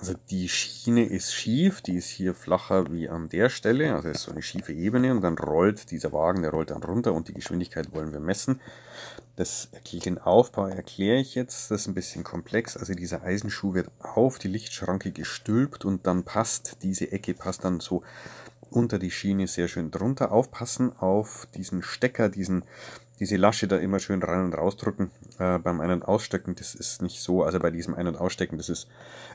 Also die Schiene ist schief, die ist hier flacher wie an der Stelle, also ist so eine schiefe Ebene und dann rollt dieser Wagen, der rollt dann runter und die Geschwindigkeit wollen wir messen. Das, den Aufbau erkläre ich jetzt, das ist ein bisschen komplex, also dieser Eisenschuh wird auf die Lichtschranke gestülpt und dann passt diese Ecke, passt dann so unter die Schiene sehr schön drunter. Aufpassen auf diesen Stecker, diesen diese Lasche da immer schön rein und rausdrücken äh, beim Ein- und Ausstecken. Das ist nicht so, also bei diesem Ein- und Ausstecken, das ist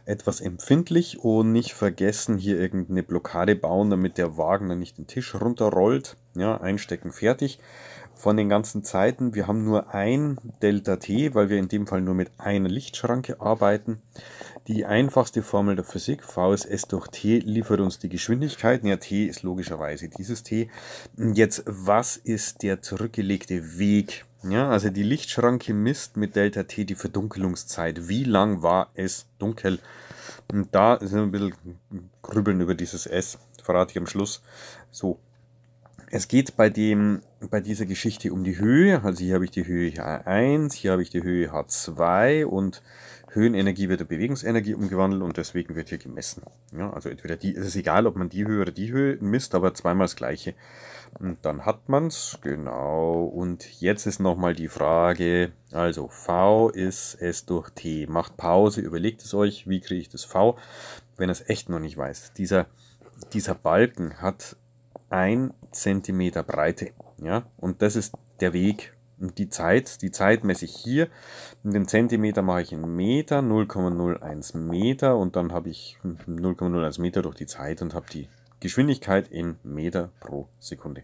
etwas empfindlich und nicht vergessen, hier irgendeine Blockade bauen, damit der Wagen dann nicht den Tisch runterrollt. Ja, einstecken, fertig von den ganzen Zeiten. Wir haben nur ein Delta T, weil wir in dem Fall nur mit einer Lichtschranke arbeiten. Die einfachste Formel der Physik, V ist S durch T, liefert uns die Geschwindigkeit. Ja, T ist logischerweise dieses T. Jetzt, was ist der zurückgelegte Weg? Ja, also die Lichtschranke misst mit Delta T die Verdunkelungszeit. Wie lang war es dunkel? Und da sind wir ein bisschen grübeln über dieses S, verrate ich am Schluss. So, es geht bei dem bei dieser Geschichte um die Höhe, also hier habe ich die Höhe H1, hier habe ich die Höhe H2 und Höhenenergie wird in Bewegungsenergie umgewandelt und deswegen wird hier gemessen. Ja, also entweder die, es ist egal, ob man die Höhe oder die Höhe misst, aber zweimal das gleiche. Und dann hat man es, genau. Und jetzt ist nochmal die Frage, also V ist S durch T. Macht Pause, überlegt es euch, wie kriege ich das V, wenn ihr es echt noch nicht weiß. Dieser, dieser Balken hat 1 cm Breite. Ja? Und das ist der Weg. Und die Zeit, die Zeit messe ich hier. Und den Zentimeter mache ich in Meter, 0,01 Meter. Und dann habe ich 0,01 Meter durch die Zeit und habe die Geschwindigkeit in Meter pro Sekunde.